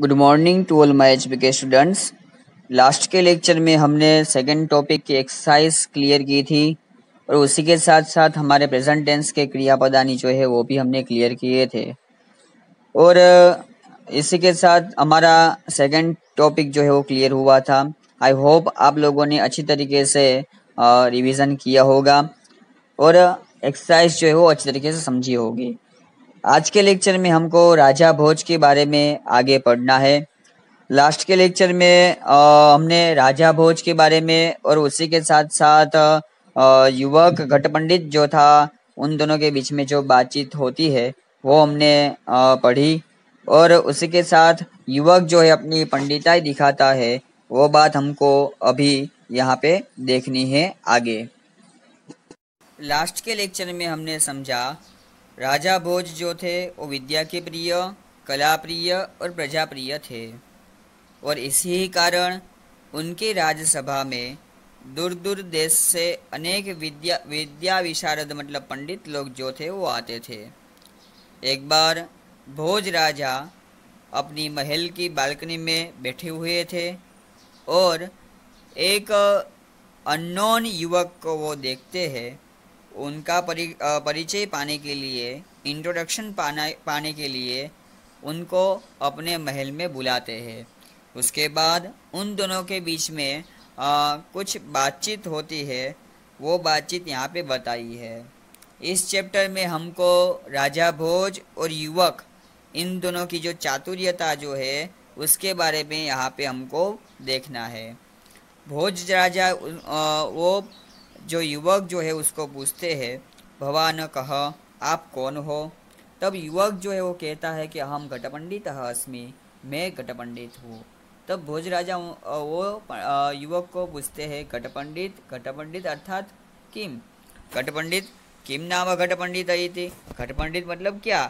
good morning to all my H K students last के lecture में हमने second topic की एक्सरसाइज क्लियर की थी और उसी के साथ साथ हमारे प्रेजेंट टेंस के क्रियापदानी जो है वो भी हमने क्लियर किए थे और इसी के साथ हमारा सेकेंड टॉपिक जो है वो क्लियर हुआ था आई होप आप लोगों ने अच्छी तरीके से रिविज़न किया होगा और एक्सरसाइज जो है वो अच्छी तरीके से समझी होगी आज के लेक्चर में हमको राजा भोज के बारे में आगे पढ़ना है लास्ट के लेक्चर में आ, हमने राजा भोज के बारे में और उसी के साथ साथ आ, युवक पंडित जो था उन दोनों के बीच में जो बातचीत होती है वो हमने आ, पढ़ी और उसी के साथ युवक जो है अपनी पंडिताई दिखाता है वो बात हमको अभी यहाँ पे देखनी है आगे लास्ट के लेक्चर में हमने समझा राजा भोज जो थे वो विद्या के प्रिय कला प्रिय और प्रजाप्रिय थे और इसी ही कारण उनके राज्यसभा में दूर दूर देश से अनेक विद्या विद्या विशारद मतलब पंडित लोग जो थे वो आते थे एक बार भोज राजा अपनी महल की बालकनी में बैठे हुए थे और एक अननोन युवक को वो देखते हैं उनका परि परिचय पाने के लिए इंट्रोडक्शन पाना पाने के लिए उनको अपने महल में बुलाते हैं उसके बाद उन दोनों के बीच में आ, कुछ बातचीत होती है वो बातचीत यहाँ पे बताई है इस चैप्टर में हमको राजा भोज और युवक इन दोनों की जो चातुर्यता जो है उसके बारे में यहाँ पे हमको देखना है भोज राजा वो जो युवक जो है उसको पूछते हैं भवान कह आप कौन हो तब युवक जो है वो कहता है कि हम घटपंडित अस्मि मैं घटपंडित हूँ तब भोज राजा वो युवक को पूछते हैं घटपंडित घटपंडित अर्थात किम घटपंडित किम नाम घटपंडित थी घटपंडित मतलब क्या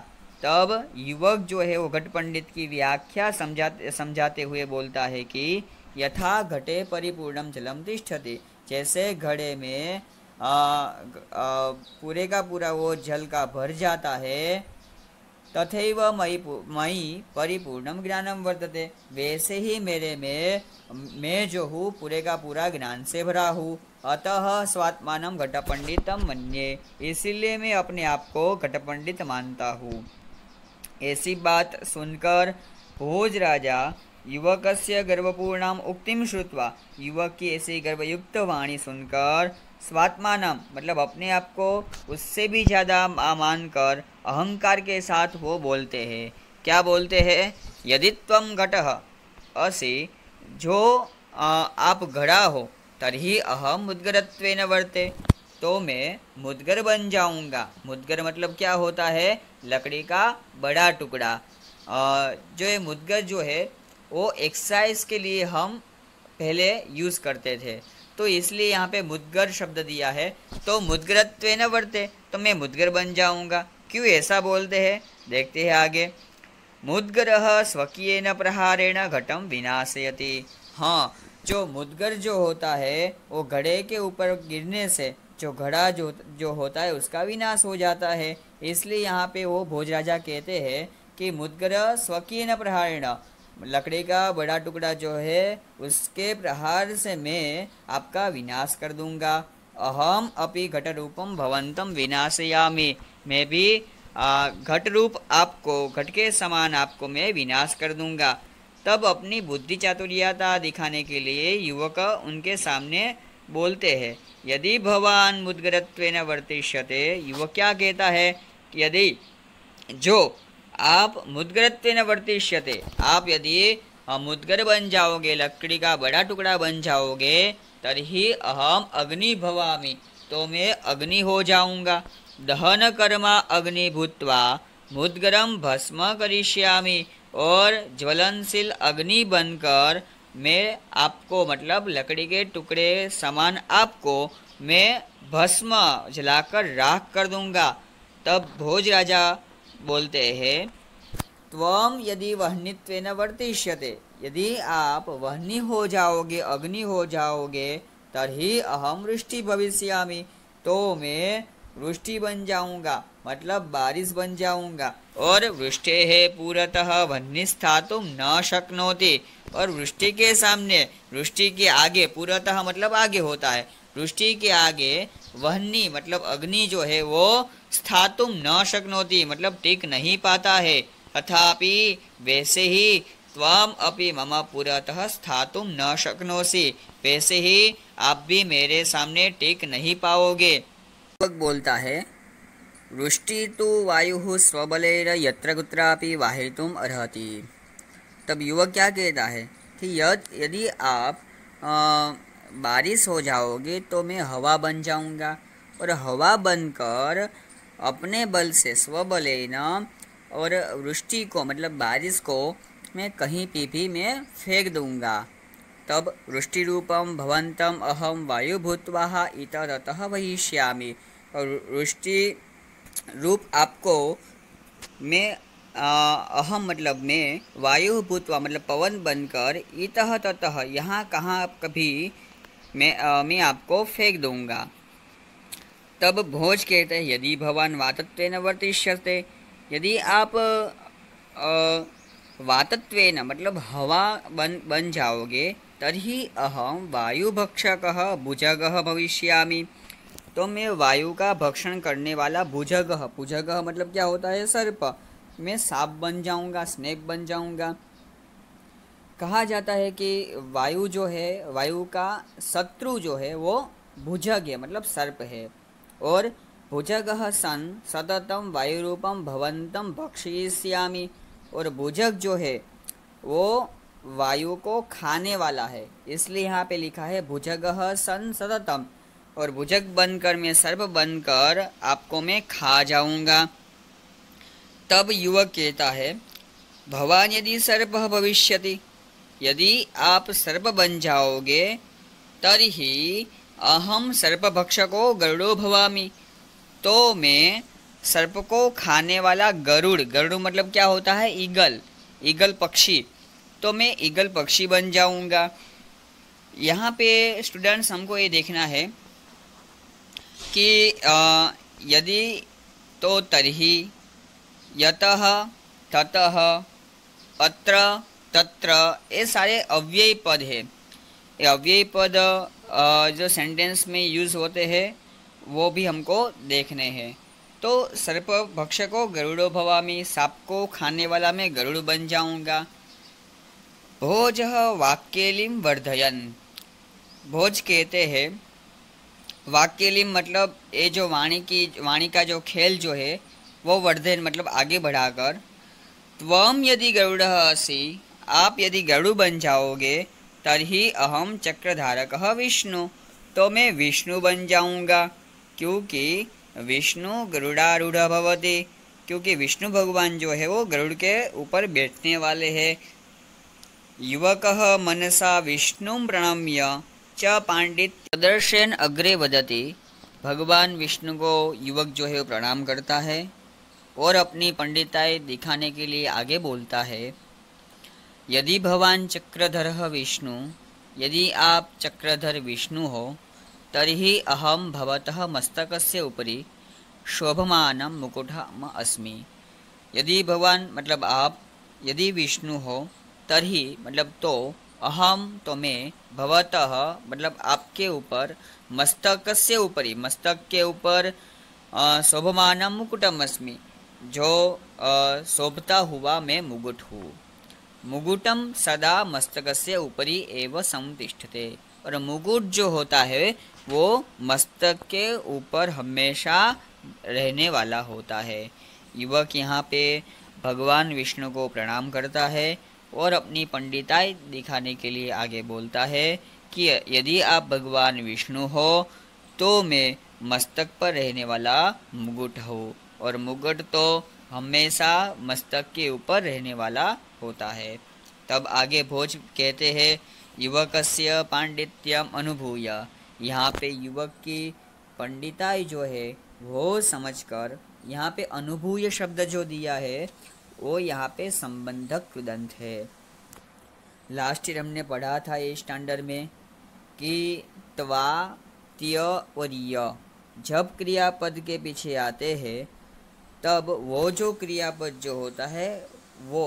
तब युवक जो है वो घटपंडित की व्याख्या समझाते समझाते हुए बोलता है कि यथा घटे परिपूर्णम जलम तिष्ठते जैसे घड़े में आ, आ, पूरे का पूरा वो जल का भर जाता है व मई मई परिपूर्णम ज्ञानम वर्तते वैसे ही मेरे में मैं जो हूँ पूरे का पूरा ज्ञान से भरा हूँ अतः स्वात्मान घट पंडितम मन्ये इसीलिए मैं अपने आप को घटपंडित मानता हूँ ऐसी बात सुनकर भोज राजा युवक से गर्वपूर्ण उक्तिम श्रुतवा युवक की ऐसी गर्वयुक्त वाणी सुनकर स्वात्मानम मतलब अपने आप को उससे भी ज़्यादा मानकर अहंकार के साथ वो बोलते हैं क्या बोलते हैं यदि तम घट असी जो आप घड़ा हो तरी अहम मुदगरत्व वर्ते तो मैं मुदगर बन जाऊंगा मुदगर मतलब क्या होता है लकड़ी का बड़ा टुकड़ा जो ये मुदगर जो है वो एक्सरसाइज के लिए हम पहले यूज़ करते थे तो इसलिए यहाँ पे मुदगर शब्द दिया है तो मुदगरत्व न बढ़ते तो मैं मुदगर बन जाऊँगा क्यों ऐसा बोलते हैं देखते हैं आगे मुदगर स्वकीय न प्रहारेण घटम विनाशयति हाँ जो मुदगर जो होता है वो घड़े के ऊपर गिरने से जो घड़ा जो जो होता है उसका विनाश हो जाता है इसलिए यहाँ पे वो भोज राजा कहते हैं कि मुदगर स्वकीय न प्रहारेण लकड़ी का बड़ा टुकड़ा जो है उसके प्रहार से मैं आपका विनाश कर दूंगा अहम अपि घट रूपम भवंतम विनाशयामी मैं भी घट रूप आपको घट के समान आपको मैं विनाश कर दूंगा तब अपनी बुद्धि चातुर्यता दिखाने के लिए युवक उनके सामने बोलते हैं यदि भवान मुदगरत्व न वर्तिष्यते युवक क्या कहता है यदि जो आप मुदगरत्व न वर्तिष्यते आप यदि मुदगर बन जाओगे लकड़ी का बड़ा टुकड़ा बन जाओगे तरी अहम अग्नि भवामी तो मैं अग्नि हो जाऊंगा दहन कर्मा अग्नि भूतवा मुदगरम भस्म करिष्यामी और ज्वलनशील अग्नि बनकर मैं आपको मतलब लकड़ी के टुकड़े समान आपको मैं भस्म जलाकर राख कर दूंगा तब भोज राजा बोलते हैं तम यदि वहनित्व वर्तिष्यते यदि आप वहनी हो जाओगे अग्नि हो जाओगे तभी अहम वृष्टि भविष्यामी तो मैं वृष्टि बन जाऊंगा मतलब बारिश बन जाऊंगा और वृष्टि है वहनी वन्निस्था तुम न शक्नोती और वृष्टि के सामने वृष्टि के आगे पूरतः मतलब आगे होता है वृष्टि के आगे वहनी मतलब अग्नि जो है वो स्थातुम न शक्नोति मतलब टिक नहीं पाता है तथापि वैसे ही त्वम अपि मम पुरतः स्थातुम न शक्नोसी वैसे ही आप भी मेरे सामने टिक नहीं पाओगे बोलता है वृष्टि तो वायु स्वबलेर यत्र कुत्रापि वाहितुम अर्हति तब युवक क्या कहता है कि यदि आप आ, बारिश हो जाओगे तो मैं हवा बन जाऊंगा और हवा बनकर अपने बल से स्वबल न और वृष्टि को मतलब बारिश को मैं कहीं पी भी मैं फेंक दूंगा तब वृष्टि रूपम भवंतम अहम वायु भूतवाह इतरत वहीष्यामी और वृष्टि रूप आपको मैं अहम मतलब मैं वायु भूतवा मतलब पवन बनकर इतः ततः यहाँ कहाँ कभी मैं आ, मैं आपको फेंक दूंगा तब भोज कहते हैं यदि भवान न वर्तिष्यते यदि आप न मतलब हवा बन बन जाओगे तभी अहम वायुभक्षक भुजग भविष्यामि तो मैं वायु का भक्षण करने वाला भुजग भुजग मतलब क्या होता है सर्प मैं सांप बन जाऊंगा स्नेक बन जाऊंगा कहा जाता है कि वायु जो है वायु का शत्रु जो है वो भुजग है मतलब सर्प है और भुजग सन सततम वायु रूपम भवंतम भक्षिष्यामी और भुजग जो है वो वायु को खाने वाला है इसलिए यहाँ पे लिखा है भुजग सन सततम और भुजग बनकर मैं सर्व बनकर आपको मैं खा जाऊंगा तब युवक कहता है भवान यदि सर्प भविष्यति यदि आप सर्प बन जाओगे तरी अहम सर्पभक्षको गरुड़ो भवामी तो मैं सर्प को खाने वाला गरुड़ गरुड़ मतलब क्या होता है ईगल ईगल पक्षी तो मैं ईगल पक्षी बन जाऊंगा यहाँ पे स्टूडेंट्स हमको ये देखना है कि आ, यदि तो तरही यत ततः अत्र तत्र ये सारे अव्यय पद है ये अव्यय पद जो सेंटेंस में यूज़ होते हैं वो भी हमको देखने हैं तो सर्प भक्ष को गरुड़ो में सांप को खाने वाला मैं गरुड़ बन जाऊंगा भोज वाक्यलिम वर्धयन भोज कहते हैं वाक्यलिम मतलब ये जो वाणी की वाणी का जो खेल जो है वो वर्धन मतलब आगे बढ़ाकर त्वम यदि गरुड़ असी आप यदि गरुड़ बन जाओगे तभी अहम चक्रधारक विष्णु तो मैं विष्णु बन जाऊंगा क्योंकि विष्णु गरुड़ारूढ़ भवते क्योंकि विष्णु भगवान जो है वो गरुड़ के ऊपर बैठने वाले हैं युवक मनसा विष्णु प्रणम्य च पांडित प्रदर्शन अग्रे वदती भगवान विष्णु को युवक जो है वो प्रणाम करता है और अपनी पंडिताई दिखाने के लिए आगे बोलता है यदि भवान चक्रधर विष्णु यदि आप चक्रधर विष्णु हो तरी अहम भवतः से उपरी शोभमान मुकुट अस्मि यदि भगवान मतलब आप यदि विष्णु हो तरी मतलब तो अहम तो मैं भवतः मतलब आपके ऊपर मस्तक से ऊपरी मस्तक के ऊपर शोभमान मुकुटम अस्मि जो शोभता हुआ मैं मुकुट हूँ मुगुटम सदा मस्तक से ऊपरी एवं संतिष्ठते और मुगुट जो होता है वो मस्तक के ऊपर हमेशा रहने वाला होता है युवक यहाँ पे भगवान विष्णु को प्रणाम करता है और अपनी पंडिताई दिखाने के लिए आगे बोलता है कि यदि आप भगवान विष्णु हो तो मैं मस्तक पर रहने वाला मुगुट हो और मुगुट तो हमेशा मस्तक के ऊपर रहने वाला होता है तब आगे भोज कहते हैं युवक से पांडित्यम अनुभूय यहाँ पे युवक की पंडिताई जो है वो समझकर यहाँ पे अनुभूय शब्द जो दिया है वो यहाँ पे संबंधक कृदंत है लास्ट ईयर हमने पढ़ा था ये स्टैंडर्ड में कि त्वा त्य और य जब क्रियापद के पीछे आते हैं तब वो जो क्रियापद जो होता है वो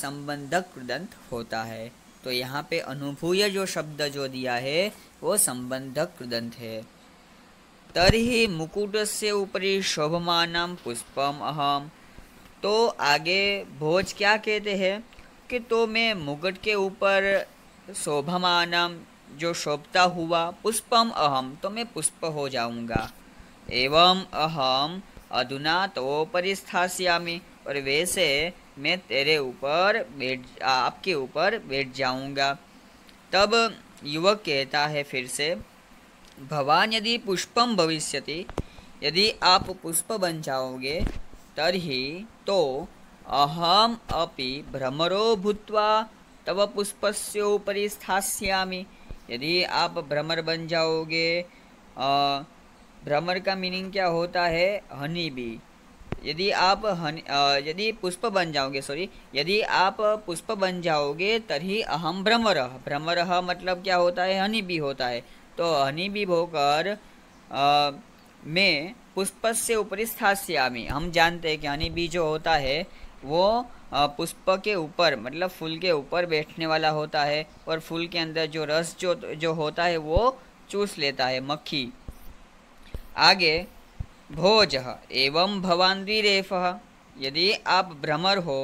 संबंधक कृदंत होता है तो यहाँ पे अनुभूय जो शब्द जो दिया है वो संबंधक कृदंत है तरी मुकुट से ऊपरी शोभमान पुष्पम अहम तो आगे भोज क्या कहते हैं कि तो मैं मुकुट के ऊपर शोभमान जो शोभता हुआ पुष्पम अहम तो मैं पुष्प हो जाऊंगा एवं अहम अधुना तो परिस्थास्यामी और वैसे मैं तेरे ऊपर बैठ आपके ऊपर बैठ जाऊंगा तब युवक कहता है फिर से भवान यदि पुष्पम भविष्यति यदि आप पुष्प बन जाओगे तर्हि तो अहम अपि भ्रमरो भूत्वा तब पुष्पस्योपरि स्थास्यामि यदि आप भ्रमर बन जाओगे आ, भ्रमर का मीनिंग क्या होता है हनी बी यदि आप हन यदि पुष्प बन जाओगे सॉरी यदि आप पुष्प बन जाओगे तभी अहम भ्रमर भ्रमर मतलब क्या होता है हनी भी होता है तो हनी भी होकर मैं पुष्प से ऊपरी स्थास्यामी हम जानते हैं कि हनी भी जो होता है वो पुष्प के ऊपर मतलब फूल के ऊपर बैठने वाला होता है और फूल के अंदर जो रस जो जो होता है वो चूस लेता है मक्खी आगे भोज एवं भवान द्विरेफः यदि आप भ्रमर हो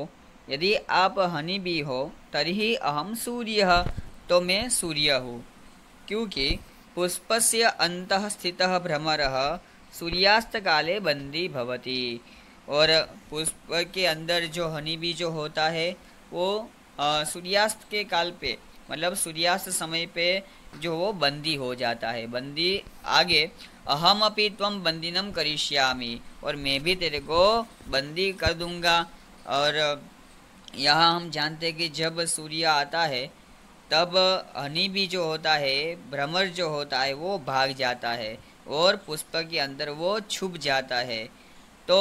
यदि आप हनी भी हो तरी अहम सूर्य तो मैं सूर्य हूँ क्योंकि से अंत स्थित भ्रमर सूर्यास्त काले बंदी भवती और पुष्प के अंदर जो हनी भी जो होता है वो सूर्यास्त के काल पे मतलब सूर्यास्त समय पे जो वो बंदी हो जाता है बंदी आगे अहम अपी तम बंदीनम करीष्यामी और मैं भी तेरे को बंदी कर दूंगा और यहाँ हम जानते हैं कि जब सूर्य आता है तब हनी भी जो होता है भ्रमर जो होता है वो भाग जाता है और पुष्प के अंदर वो छुप जाता है तो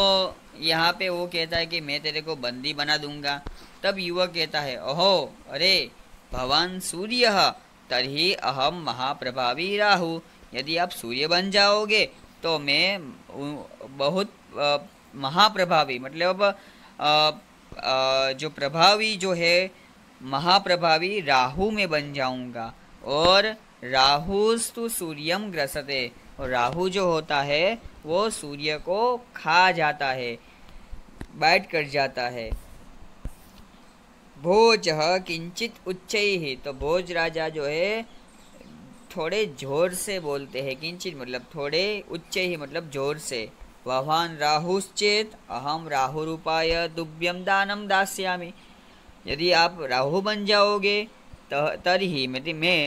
यहाँ पे वो कहता है कि मैं तेरे को बंदी बना दूंगा तब युवक कहता है ओहो अरे भगवान सूर्य तभी अहम महाप्रभावी राहु यदि आप सूर्य बन जाओगे तो मैं बहुत महाप्रभावी मतलब जो प्रभावी जो है महाप्रभावी राहु में बन जाऊंगा और राहुस्तु सूर्यम ग्रसते और राहु जो होता है वो सूर्य को खा जाता है बैठ कर जाता है भोज किंचित उच्च ही तो भोज राजा जो है थोड़े जोर से बोलते हैं किंचित मतलब थोड़े उच्च ही मतलब जोर से भवान राहुश्चेत अहम राहु रूपाय दुभ्यम दानम दास्यामी यदि आप राहु बन जाओगे तर ही मैं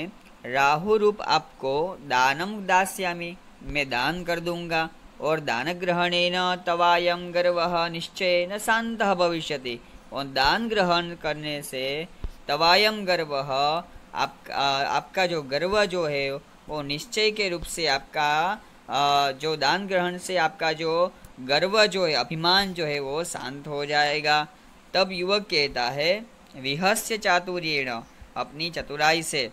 राहु रूप आपको दानम दास्यामी मैं दान कर दूंगा और दान ग्रहणेन तवायम गर्व निश्चय न शांत भविष्यति और दान ग्रहण करने से तवायम गर्व आप, आपका जो गर्व जो है वो निश्चय के रूप से आपका आ, जो दान ग्रहण से आपका जो गर्व जो है अभिमान जो है वो शांत हो जाएगा तब युवक कहता है विहस्य चातुर्यण अपनी चतुराई से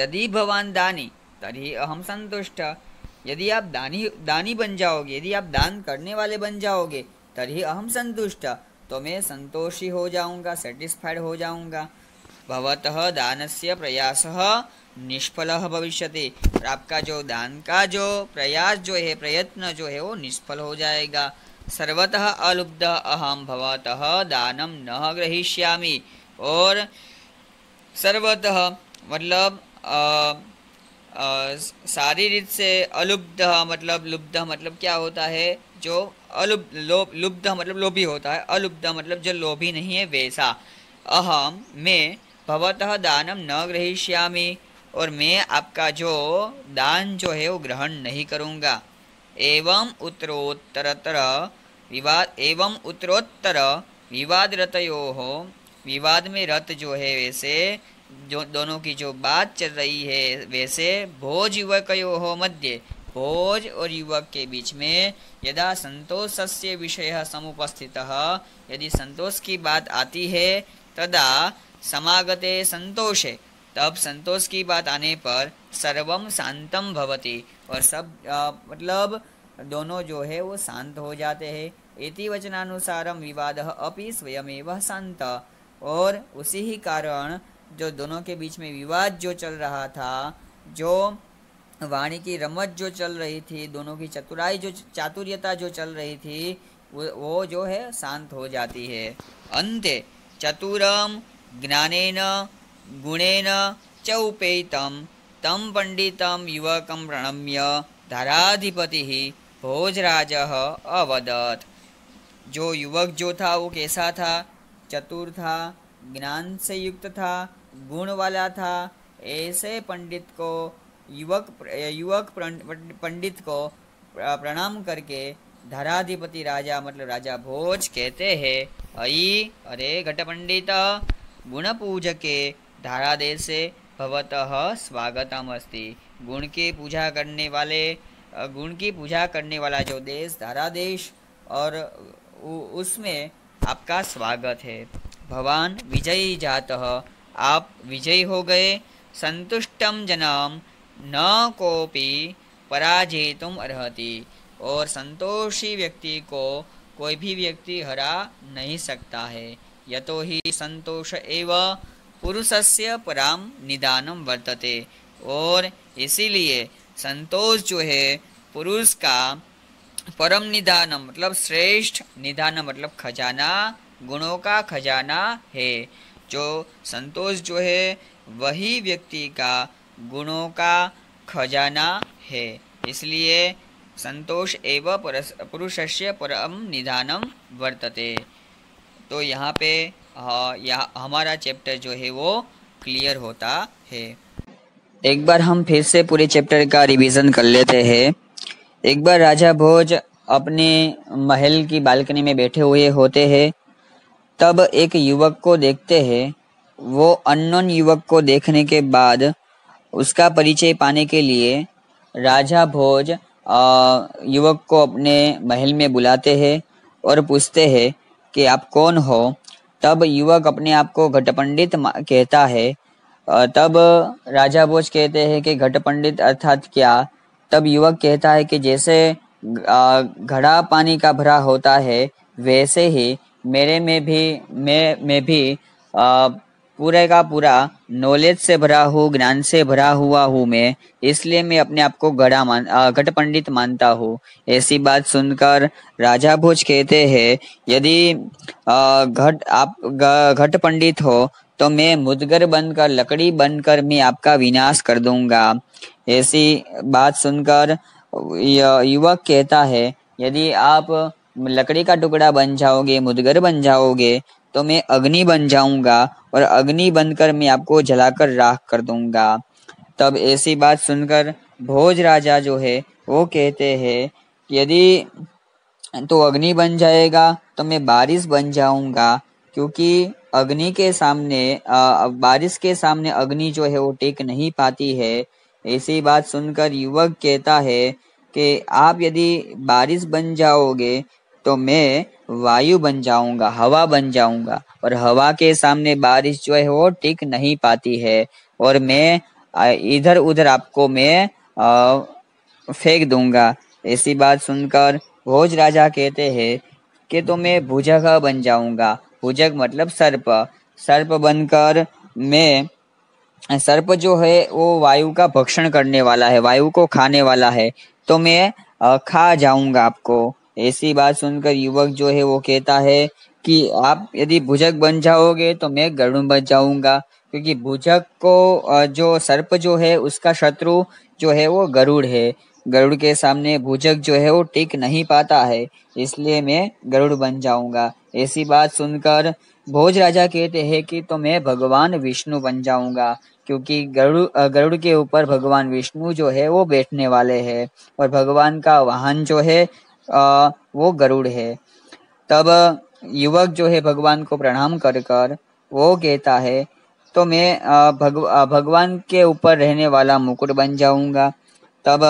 यदि भवान दानी तभी अहम संतुष्ट यदि आप दानी दानी बन जाओगे यदि आप दान करने वाले बन जाओगे तभी अहम संतुष्ट तो मैं संतोषी हो जाऊंगा सेटिस्फाइड हो जाऊंगा भवत दान से प्रयास निष्फल भविष्य और आपका जो दान का जो प्रयास जो है प्रयत्न जो है वो निष्फल हो जाएगा सर्वतः अलुब्ध अहम भवत दानम न ग्रहीष्यामी और सर्वतः मतलब सारी रीत से अलुब्ध मतलब लुब्ध मतलब क्या होता है जो अलुब लोभ लुब्ध मतलब लोभी होता है अलुब्ध मतलब जो लोभी नहीं है वैसा अहम मैं भवतः दानम न ग्रहीष्यामी और मैं आपका जो दान जो है वो ग्रहण नहीं करूँगा एवं उत्तरोत्तर तरह विवाद एवं उत्तरोत्तर विवाद रतयो हो विवाद में रत जो है वैसे जो दोनों की जो बात चल रही है वैसे भोज कयो हो मध्य भोज और युवक के बीच में यदा संतोष से विषय समुपस्थित यदि संतोष की बात आती है तदा समागते संतोषे तब संतोष की बात आने पर सर्वम शांतम भवती और सब आ, मतलब दोनों जो है वो शांत हो जाते हैं इति वचनानुसारम विवाद अपि स्वयमेव शांत और उसी ही कारण जो दोनों के बीच में विवाद जो चल रहा था जो वाणी की रमत जो चल रही थी दोनों की चतुराई जो चातुर्यता जो चल रही थी वो, वो जो है शांत हो जाती है अंत चतुरम ज्ञानेन गुणेन च उपेतम तम पंडितम युवकम प्रणम्य धराधिपति भोजराज अवदत जो युवक जो था वो कैसा था चतुर था ज्ञान से युक्त था गुण वाला था ऐसे पंडित को युवक युवक पंडित को प्रणाम करके धराधिपति राजा मतलब राजा भोज कहते हैं अई अरे घट पंडित गुण धारा धारादेश से भवतः स्वागतम अस्ति गुण की पूजा करने वाले गुण की पूजा करने वाला जो देश धारा देश और उसमें आपका स्वागत है भवान विजयी जात आप विजयी हो गए संतुष्टम जनम न कोपी पराजयितुम अर्ति और संतोषी व्यक्ति को कोई भी व्यक्ति हरा नहीं सकता है यतो ही संतोष एव पुरुषस्य पराम निदानम वर्तते और इसीलिए संतोष जो है पुरुष का परम निदानम मतलब श्रेष्ठ निदान मतलब खजाना गुणों का खजाना है जो संतोष जो है वही व्यक्ति का गुणों का खजाना है इसलिए संतोष एवं पुरुष से परम निधानम वर्तते तो यहाँ पे यह हमारा चैप्टर जो है वो क्लियर होता है एक बार हम फिर से पूरे चैप्टर का रिवीजन कर लेते हैं एक बार राजा भोज अपने महल की बालकनी में बैठे हुए होते हैं तब एक युवक को देखते हैं वो अननोन युवक को देखने के बाद उसका परिचय पाने के लिए राजा भोज युवक को अपने महल में बुलाते हैं और पूछते हैं कि आप कौन हो तब युवक अपने आप को घटपंडित कहता है तब राजा भोज कहते हैं कि घटपंडित अर्थात क्या तब युवक कहता है कि जैसे घड़ा पानी का भरा होता है वैसे ही मेरे में भी मैं में भी पूरे का पूरा नॉलेज से भरा हूँ ज्ञान से भरा हुआ हूँ मैं इसलिए मैं अपने आप को गड़ा मान घट पंडित मानता हूँ ऐसी बात सुनकर राजा भोज कहते हैं यदि घट आप घट पंडित हो तो मैं मुदगर बनकर लकड़ी बनकर मैं आपका विनाश कर दूंगा ऐसी बात सुनकर युवक कहता है यदि आप लकड़ी का टुकड़ा बन जाओगे मुदगर बन जाओगे तो मैं अग्नि बन जाऊंगा और अग्नि बनकर मैं आपको जलाकर राख कर दूंगा तब ऐसी बात सुनकर भोज राजा जो है वो कहते हैं यदि तो अग्नि बन जाएगा तो मैं बारिश बन जाऊंगा क्योंकि अग्नि के सामने आ, बारिश के सामने अग्नि जो है वो टेक नहीं पाती है ऐसी बात सुनकर युवक कहता है कि आप यदि बारिश बन जाओगे तो मैं वायु बन जाऊंगा हवा बन जाऊंगा और हवा के सामने बारिश जो है वो टिक नहीं पाती है और मैं इधर उधर आपको मैं फेंक दूंगा ऐसी बात सुनकर भोज राजा कहते हैं कि तो मैं भुजग बन जाऊंगा भुजग मतलब सर्प सर्प बनकर मैं सर्प जो है वो वायु का भक्षण करने वाला है वायु को खाने वाला है तो मैं खा जाऊंगा आपको ऐसी बात सुनकर युवक जो है वो कहता है कि आप यदि भुजक बन जाओगे तो मैं गरुण बन जाऊंगा क्योंकि भुजक को जो सर्प जो है उसका शत्रु जो है वो गरुड़ है गरुड़ के सामने भुजक जो है वो टिक नहीं पाता है इसलिए मैं गरुड़ बन जाऊंगा ऐसी बात सुनकर भोज राजा कहते हैं कि तो मैं भगवान विष्णु बन जाऊंगा क्योंकि गरुड़ गरुड़ के ऊपर भगवान विष्णु जो है वो बैठने वाले हैं और भगवान का वाहन जो है आ, वो गरुड़ है तब युवक जो है भगवान को प्रणाम कर कर वो कहता है तो मैं भग, भगवान के ऊपर रहने वाला मुकुट बन जाऊंगा तब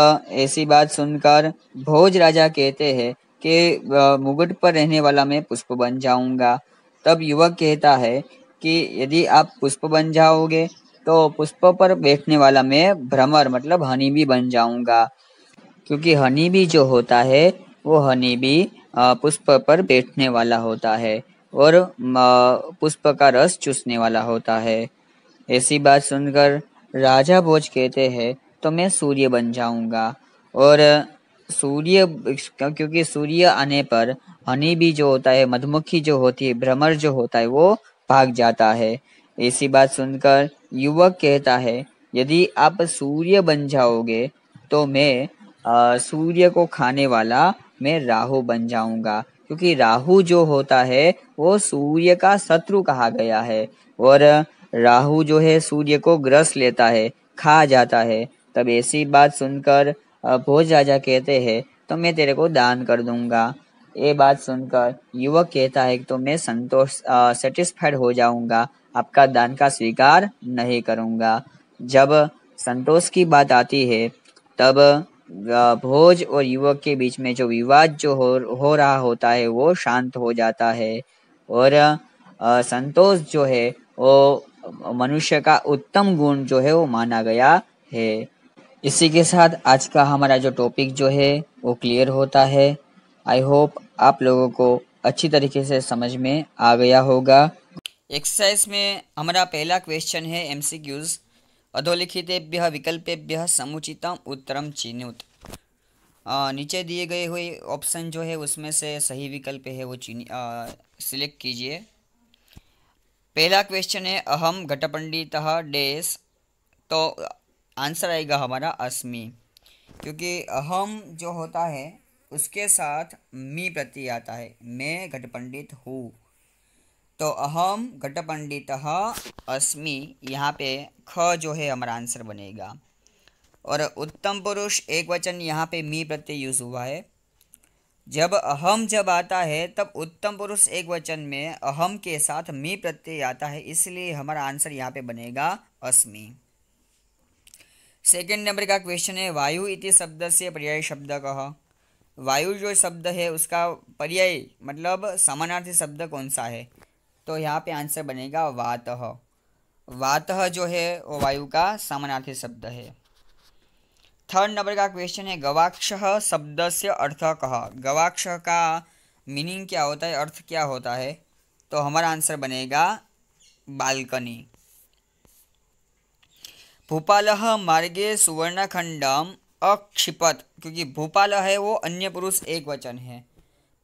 ऐसी बात सुनकर भोज राजा कहते हैं कि मुकुट पर रहने वाला मैं पुष्प बन जाऊंगा तब युवक कहता है कि यदि आप पुष्प बन जाओगे तो पुष्प पर बैठने वाला मैं भ्रमर मतलब हनी भी बन जाऊंगा क्योंकि हनी भी जो होता है वो हनी भी पुष्प पर बैठने वाला होता है और पुष्प का रस चूसने वाला होता है ऐसी बात सुनकर राजा भोज कहते हैं तो मैं सूर्य बन जाऊंगा और सूर्य क्योंकि सूर्य आने पर हनी भी जो होता है मधुमक्खी जो होती है भ्रमर जो होता है वो भाग जाता है ऐसी बात सुनकर युवक कहता है यदि आप सूर्य बन जाओगे तो मैं सूर्य को खाने वाला मैं राहु बन जाऊंगा क्योंकि राहु जो होता है वो सूर्य का शत्रु कहा गया है और राहु जो है सूर्य को ग्रस लेता है खा जाता है तब ऐसी बात सुनकर भोज राजा कहते हैं तो मैं तेरे को दान कर दूंगा ये बात सुनकर युवक कहता है तो मैं संतोष सेटिस्फाइड हो जाऊंगा आपका दान का स्वीकार नहीं करूंगा जब संतोष की बात आती है तब भोज और युवक के बीच में जो विवाद जो हो, हो रहा होता है वो शांत हो जाता है और संतोष जो है वो मनुष्य का उत्तम गुण जो है वो माना गया है इसी के साथ आज का हमारा जो टॉपिक जो है वो क्लियर होता है आई होप आप लोगों को अच्छी तरीके से समझ में आ गया होगा एक्सरसाइज में हमारा पहला क्वेश्चन है एमसीक्यूज़ अधोलिखितेभ्य विकल्पेभ्य समुचित उत्तरम चिन्हित नीचे दिए गए हुए ऑप्शन जो है उसमें से सही विकल्प है वो चीनी सिलेक्ट कीजिए पहला क्वेश्चन है अहम घटपंडित डेस तो आंसर आएगा हमारा अस्मि क्योंकि अहम जो होता है उसके साथ मी प्रति आता है मैं घटपंडित हूँ तो अहम घटपंडित अस्मि यहाँ पे ख जो है हमारा आंसर बनेगा और उत्तम पुरुष एक वचन यहाँ पे मी प्रत्यय यूज़ हुआ है जब अहम जब आता है तब उत्तम पुरुष एक वचन में अहम के साथ मी प्रत्यय आता है इसलिए हमारा आंसर यहाँ पे बनेगा अस्मि सेकेंड नंबर का क्वेश्चन है वायु इति शब्द से पर्याय शब्द कह वायु जो शब्द है उसका पर्याय मतलब समानार्थी शब्द कौन सा है तो यहाँ पे आंसर बनेगा वात वात जो है वो वायु का समानार्थी शब्द है थर्ड नंबर का क्वेश्चन है गवाक्ष शब्द से अर्थ कह गवाक्ष का मीनिंग क्या होता है अर्थ क्या होता है तो हमारा आंसर बनेगा बालकनी भोपाल मार्गे सुवर्णखंडम अक्षिपत क्योंकि भोपाल है वो अन्य पुरुष एक वचन है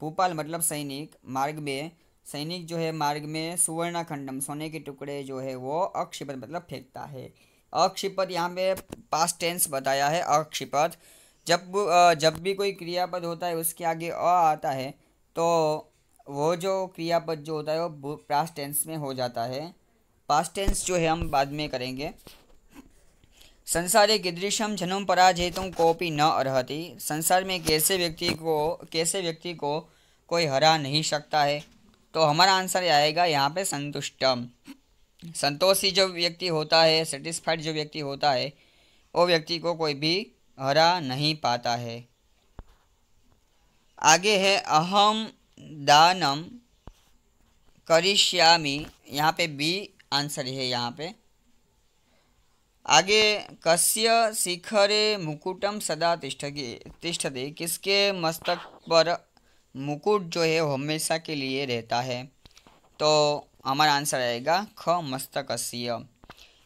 भोपाल मतलब सैनिक मार्ग में सैनिक जो है मार्ग में सुवर्णाखंडम सोने के टुकड़े जो है वो अक्षिपत मतलब फेंकता है अक्षिपत यहाँ पे पास टेंस बताया है अक्षिपत जब जब भी कोई क्रियापद होता है उसके आगे अ आता है तो वो जो क्रियापद जो होता है वो पास टेंस में हो जाता है पास टेंस जो है हम बाद में करेंगे संसारे कीदृशम जन्म पराजयतुम कोपी न अर्हति संसार में कैसे व्यक्ति को कैसे व्यक्ति को कोई हरा नहीं सकता है तो हमारा आंसर आएगा यहाँ पे संतुष्टम संतोषी जो व्यक्ति होता है सेटिस्फाइड जो व्यक्ति होता है वो व्यक्ति को कोई भी हरा नहीं पाता है आगे है अहम दानम करिष्यामी यहाँ पे बी आंसर है यहाँ पे आगे कस्य शिखरे मुकुटम सदा तिष्ठ तिष्ठते किसके मस्तक पर मुकुट जो है हमेशा के लिए रहता है तो हमारा आंसर आएगा ख मस्तक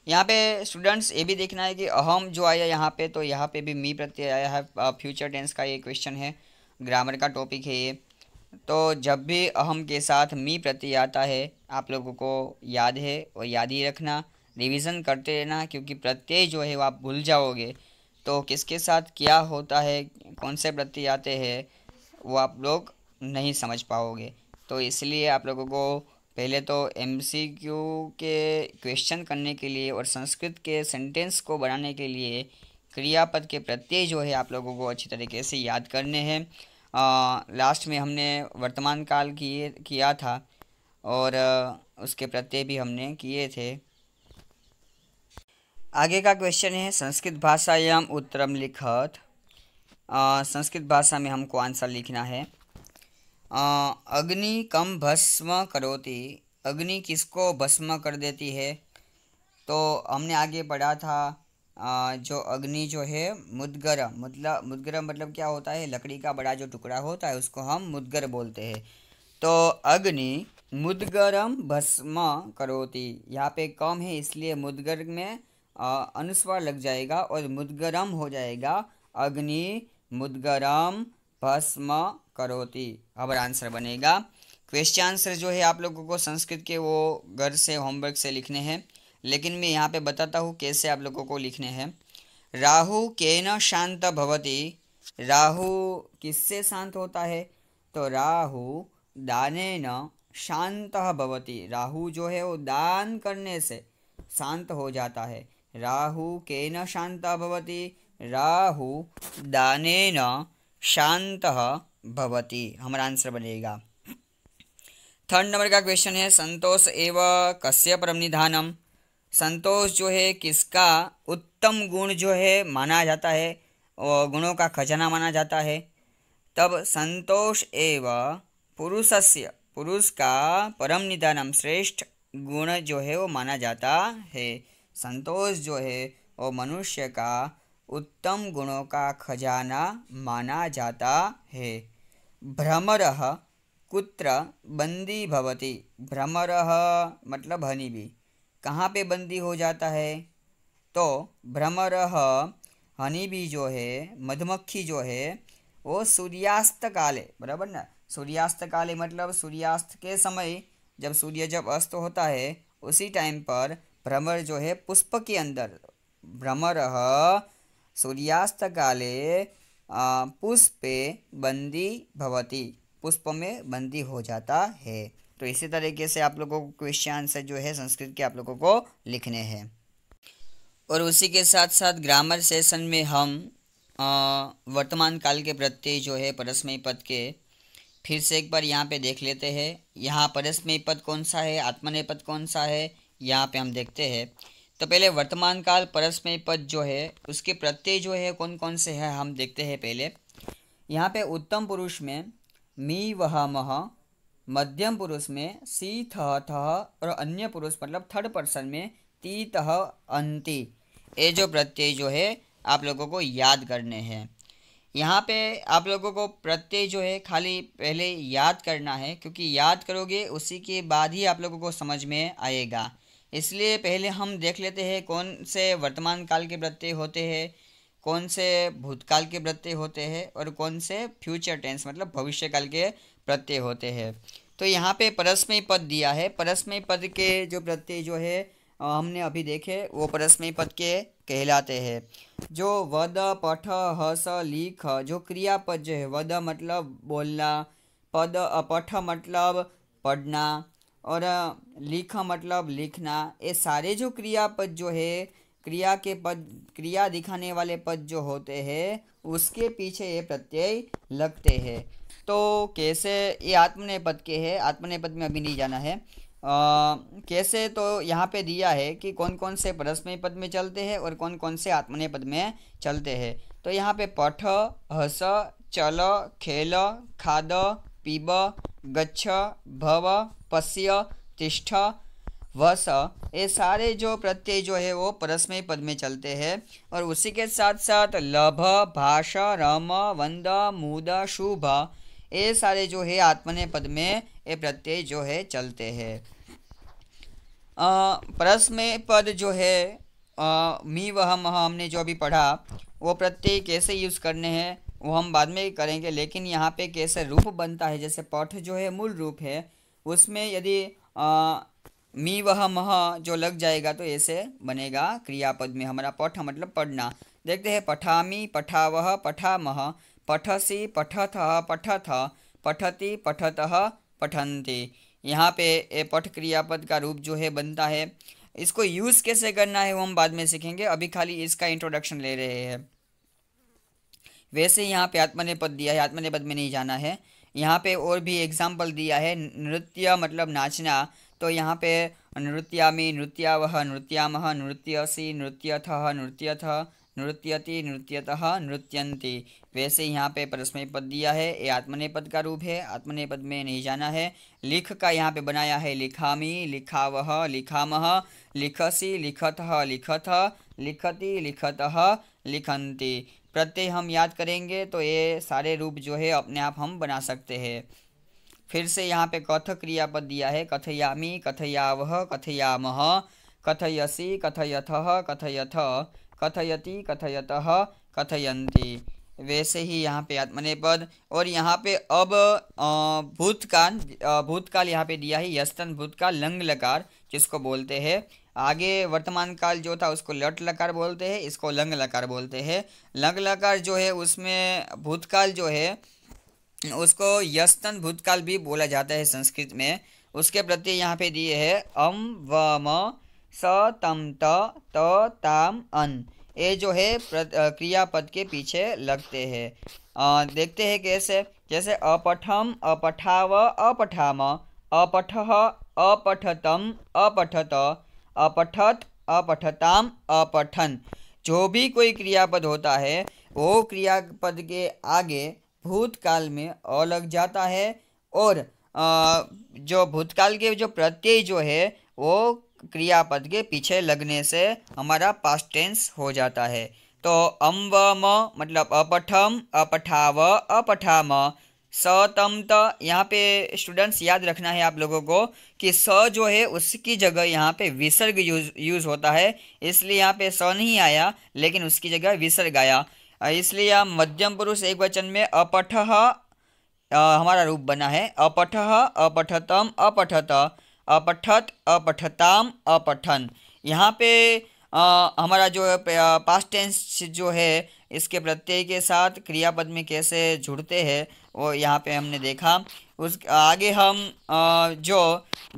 यहाँ पे स्टूडेंट्स ये भी देखना है कि अहम जो आया यहाँ पे तो यहाँ पे भी मी प्रत्यय आया है फ्यूचर टेंस का ये क्वेश्चन है ग्रामर का टॉपिक है ये तो जब भी अहम के साथ मी प्रत्यय आता है आप लोगों को याद है और याद ही रखना रिवीजन करते रहना क्योंकि प्रत्यय जो है वो आप भूल जाओगे तो किसके साथ क्या होता है कौन से प्रत्यय आते हैं वो आप लोग नहीं समझ पाओगे तो इसलिए आप लोगों को पहले तो क्यू के क्वेश्चन करने के लिए और संस्कृत के सेंटेंस को बनाने के लिए क्रियापद के प्रत्यय जो है आप लोगों को अच्छी तरीके से याद करने हैं लास्ट में हमने वर्तमान काल किए किया था और उसके प्रत्यय भी हमने किए थे आगे का क्वेश्चन है संस्कृत भाषायाम उत्तरम लिखत संस्कृत भाषा में हमको आंसर लिखना है अग्नि कम भस्म करोती अग्नि किसको भस्म कर देती है तो हमने आगे पढ़ा था आ, जो अग्नि जो है मुदगर मतलब मुदगर मतलब क्या होता है लकड़ी का बड़ा जो टुकड़ा होता है उसको हम मुदगर बोलते हैं तो अग्नि मुदगरम भस्म करोती यहाँ पे कम है इसलिए मुदगर में अनुस्वार लग जाएगा और मुदगरम हो जाएगा अग्नि मुदगरम भस्म करोती हमारा आंसर बनेगा क्वेश्चन आंसर जो है आप लोगों को संस्कृत के वो घर से होमवर्क से लिखने हैं लेकिन मैं यहाँ पे बताता हूँ कैसे आप लोगों को लिखने हैं राहु के न शांत भवती राहु किससे शांत होता है तो राहु दाने न शांत भवती राहु जो है वो दान करने से शांत हो जाता है राहु के न शांत भवती राहु दाने न शांत भवती हमारा आंसर बनेगा थर्ड नंबर का क्वेश्चन है संतोष एव कस्य परम निधानम संतोष जो है किसका उत्तम गुण जो है माना जाता है और गुणों का खजाना माना जाता है तब संतोष एव पुरुषस्य पुरुष का परम निधानम श्रेष्ठ गुण जो है वो माना जाता है संतोष जो है वो मनुष्य का उत्तम गुणों का खजाना माना जाता है भ्रमर कुत्र बंदी भवति भ्रमर मतलब हनी भी कहाँ पे बंदी हो जाता है तो भ्रमर हनी भी जो है मधुमक्खी जो है वो सूर्यास्त काले बराबर ना सूर्यास्त काले मतलब सूर्यास्त के समय जब सूर्य जब अस्त होता है उसी टाइम पर भ्रमर जो है पुष्प के अंदर भ्रमर सूर्यास्त काले पुष्पे बंदी भवती पुष्प में बंदी हो जाता है तो इसी तरीके से आप लोगों को क्वेश्चन आंसर जो है संस्कृत के आप लोगों को लिखने हैं और उसी के साथ साथ ग्रामर सेशन में हम वर्तमान काल के प्रत्यय जो है परस्मय पद के फिर से एक बार यहाँ पे देख लेते हैं यहाँ परस्मय पद कौन सा है आत्मनेपद कौन सा है यहाँ पे हम देखते हैं तो पहले वर्तमान काल परस्मय पद जो है उसके प्रत्यय जो है कौन कौन से हैं हम देखते हैं पहले यहाँ पे उत्तम पुरुष में मी वह मह मध्यम पुरुष में सी थह थह और अन्य पुरुष मतलब थर्ड पर्सन में ती तह अंति ये जो प्रत्यय जो है आप लोगों को याद करने हैं यहाँ पे आप लोगों को प्रत्यय जो है खाली पहले याद करना है क्योंकि याद करोगे उसी के बाद ही आप लोगों को समझ में आएगा इसलिए पहले हम देख लेते हैं कौन से वर्तमान काल के प्रत्यय होते हैं कौन से भूतकाल के प्रत्यय होते हैं और कौन से फ्यूचर टेंस मतलब भविष्य काल के प्रत्यय होते हैं तो यहाँ पे परस्मय पद दिया है परस्मय पद के जो प्रत्यय जो है हमने अभी देखे वो परस्मय पद के कहलाते हैं जो वद पठ हस लिख जो क्रियापद जो है वद मतलब बोलना पद अपठ मतलब पढ़ना और लिख मतलब लिखना ये सारे जो क्रियापद जो है क्रिया के पद क्रिया दिखाने वाले पद जो होते हैं उसके पीछे ये प्रत्यय लगते हैं तो कैसे ये आत्मने पद के है आत्मने पद में अभी नहीं जाना है आ, कैसे तो यहाँ पे दिया है कि कौन कौन से परस्मय पद में चलते हैं और कौन कौन से आत्मने पद में चलते हैं तो यहाँ पे पठ हस चल खेल खाद पीब गच्छ भव पश्य तिष्ठ वस ये सारे जो प्रत्यय जो है वो परस्मय पद में चलते हैं और उसी के साथ साथ लभ भाष रम वंद मुद शुभ ये सारे जो है आत्मने पद में ये प्रत्यय जो है चलते हैं परस्मय पद जो है आ, मी वह मह हमने जो अभी पढ़ा वो प्रत्यय कैसे यूज़ करने हैं वो हम बाद में करेंगे लेकिन यहाँ पे कैसे रूप बनता है जैसे पठ जो है मूल रूप है उसमें यदि मी वह मह जो लग जाएगा तो ऐसे बनेगा क्रियापद में हमारा पठ मतलब पढ़ना देखते हैं पठामी पठा वह पठा मह पठसी पठथ पठथ पठती पठत पठंती यहाँ पे ये पठ क्रियापद का रूप जो है बनता है इसको यूज़ कैसे करना है वो हम बाद में सीखेंगे अभी खाली इसका इंट्रोडक्शन ले रहे हैं वैसे यहाँ पे पद दिया है पद में नहीं जाना है यहाँ पे और भी एग्जाम्पल दिया है नृत्य मतलब नाचना तो यहाँ पे नृत्यामी नृत्यावह नृत्याम नृत्यसी नृत्यथ नृत्यथ नृत्यति नृत्यतः नृत्यंति वैसे यहाँ पे परस्मय पद दिया है ये आत्मनेपद का रूप है आत्मनेपद में नहीं जाना है लिख का यहाँ पे बनाया है लिखामी लिखावह लिखामह लिखसी लिखत लिखथ लिखति लिखत लिखती प्रत्यय हम याद करेंगे तो ये सारे रूप जो है अपने आप हम बना सकते हैं फिर से यहाँ पे कथ क्रियापद दिया है कथयामी कथयावह कथयामह कथयसी कथयथ कथयथ कथयति कथयत कथयंती वैसे ही यहाँ पे आत्मनेपद और यहाँ पे अब भूतकाल भूतकाल यहाँ पे दिया है यस्तन भूतकाल लंग लकार जिसको बोलते हैं आगे वर्तमान काल जो था उसको लट लकार बोलते हैं इसको लंग लकार बोलते हैं लंग लकार जो है उसमें भूतकाल जो है उसको यस्तन भूतकाल भी बोला जाता है संस्कृत में उसके प्रति यहाँ पे दिए है अम व म स तम त तो, ताम अन ये जो है क्रियापद के पीछे लगते हैं देखते हैं कैसे जैसे अपठम अपठाव अपठाम अपठ अपठतम अपठत अपठत अपठताम अपठन जो भी कोई क्रियापद होता है वो क्रियापद के आगे भूतकाल में अ लग जाता है और जो भूतकाल के जो प्रत्यय जो है वो क्रियापद के पीछे लगने से हमारा पास्ट टेंस हो जाता है तो अम म मतलब अपठम अपठाव अपठाम सतम त यहाँ पे स्टूडेंट्स याद रखना है आप लोगों को कि स जो है उसकी जगह यहाँ पे विसर्ग यूज यूज़ होता है इसलिए यहाँ पे स नहीं आया लेकिन उसकी जगह विसर्ग आया इसलिए यहाँ मध्यम पुरुष एक वचन में अपठ हमारा रूप बना है अपठ अपठतम अपठत अपठत अपठताम अपठन यहाँ पे आ, हमारा जो है पास्ट टेंस जो है इसके प्रत्यय के साथ क्रियापद में कैसे जुड़ते हैं वो यहाँ पे हमने देखा उस आगे हम जो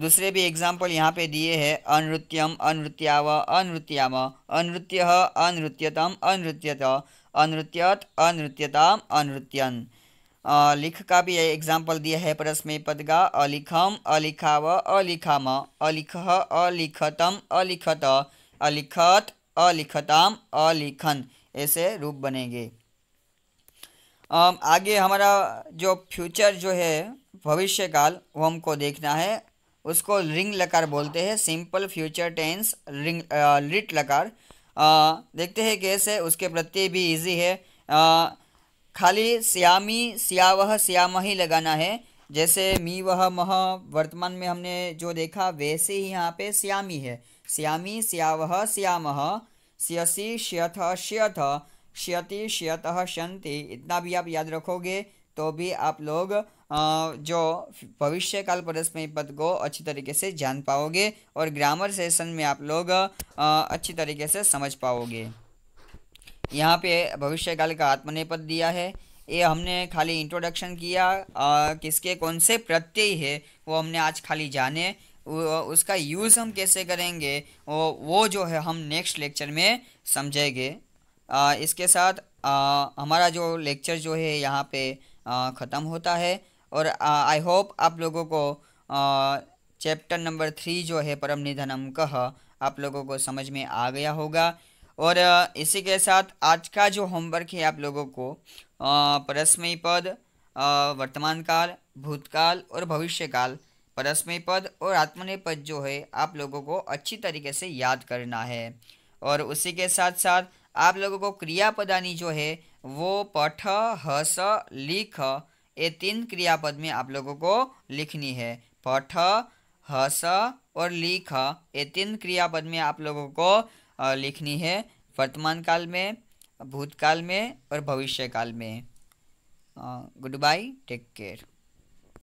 दूसरे भी एग्जाम्पल यहाँ पे दिए हैं अनृत्यम अनृत्याव अनृत्याम अनृत्य अनृत्यतम अनृत्यत अनृत्यत अनृत्यताम अनृत्यन लिख का भी एग्जाम्पल दिया है परस्मय पद का अलिखम अलिखाव अलिखाम अलिख अलिखतम अलिखत अलिखत अलिखताम अलिखन ऐसे रूप बनेंगे आगे हमारा जो फ्यूचर जो है भविष्य काल वो हमको देखना है उसको रिंग लकार बोलते हैं सिंपल फ्यूचर टेंस रिंग लिट लकार आ, देखते हैं कैसे उसके प्रत्यय भी इजी है आ, खाली श्यामी श्यावह श्याम ही लगाना है जैसे मी वह मह वर्तमान में हमने जो देखा वैसे ही यहाँ पे श्यामी है श्यामी श्यावह श्याम श्यसी श्यथ श्यथ श्यति श्यत शंति इतना भी आप याद रखोगे तो भी आप लोग जो भविष्य काल परस्मयी पद को अच्छी तरीके से जान पाओगे और ग्रामर सेशन में आप लोग अच्छी तरीके से समझ पाओगे यहाँ पे भविष्य काल का आत्मनेपद दिया है ये हमने खाली इंट्रोडक्शन किया आ, किसके कौन से प्रत्यय है वो हमने आज खाली जाने उसका यूज़ हम कैसे करेंगे वो जो है हम नेक्स्ट लेक्चर में समझेंगे इसके साथ आ, हमारा जो लेक्चर जो है यहाँ पे ख़त्म होता है और आई होप आप लोगों को चैप्टर नंबर थ्री जो है परम निधनम कह आप लोगों को समझ में आ गया होगा और इसी के साथ आज का जो होमवर्क है आप लोगों को परस्मयी पद वर्तमान काल भूतकाल और भविष्यकाल परस्मय पद और आत्मनेय पद जो है आप लोगों को अच्छी तरीके से याद करना है और उसी के साथ साथ आप लोगों को क्रियापदानी जो है वो पठ हस लिख ये तीन क्रियापद में आप लोगों को लिखनी है पठ हस और लिख ये तीन क्रियापद में आप लोगों को लिखनी है वर्तमान काल में भूतकाल में और भविष्य काल में गुड बाय टेक केयर